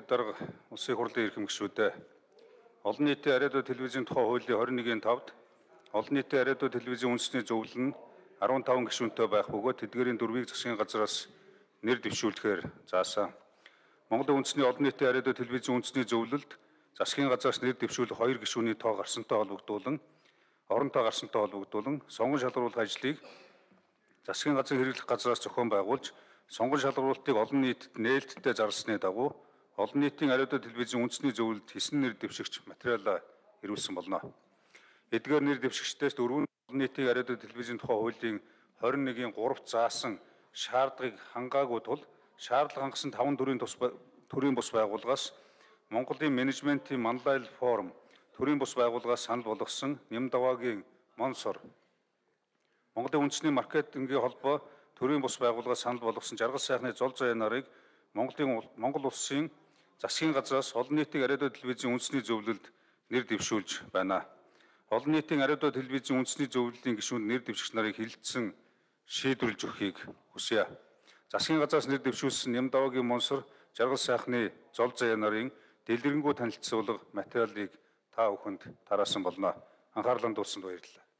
дарга улсын хурлын эрхэмгчүүдэд олон нийтийн ариадуу телевизийн тухай хуулийн 21-5-д олон нийтийн ариадуу телевизийн үндэсний зөвлөл нь 15 гишүүнтэй байх бөгөөд тэдгээрийн дөрвийг засгийн газраас нэр дэвшүүлэхээр заасан. Монголын үндэсний олон нийтийн ариадуу телевизийн үндэсний зөвлөлд засгийн газраас нэр дэвшүүлэх хоёр гишүүний тоо гарсантай холбогдуулан оронтой гарсантай холбогдуулан сонгон шалгаруулах ажлыг засгийн газрын хэрэглэх газраас зохион байгуулж сонгон шалгаруултыг олон нийтэд нээлттэй зарласны дагуу олон нийтийн ариудаа телевизийн үндэсний зөвлөлд хэсэн нэр дэвшигч материал ирүүлсэн болно. Эдгээр нэр дэвшигчдээс дөрвөн олон нийтийн ариудаа телевизийн тухай хуулийн 21-ийн 3-т заасан шаардлагыг хангаагүй тул шаардлага хангасан 5 төрийн тус төрийн бус байгууллагаас Монголын менежментийн манлайл форум төрийн бус байгууллагаас санал болгосон Нэм даваагийн Монсор Монголын үндэсний маркетингийн холбоо төрийн бус байгууллагаас санал болгосон жаргал сайхны зол зоё нарыг Монголын Монгол улсын засгийн газраас олон нийтийн радио телевизийн үндэсний зөвлөлд нэр дэвшүүлж байна. Олон нийтийн радио телевизийн үндэсний зөвлөлийн гишүүнд нэр дэвшигч нарыг хилцэн шийдвэрлж өгөхийг хүсье. Засгийн газраас нэр дэвшүүлсэн Ням даваагийн Монсор Жаргал сайхны зол заяа нарын дэлгэрэнгүй танилцуулга материалыг та бүхэнд тараасан болно. Анхаарлаа дуулсанд баярлалаа.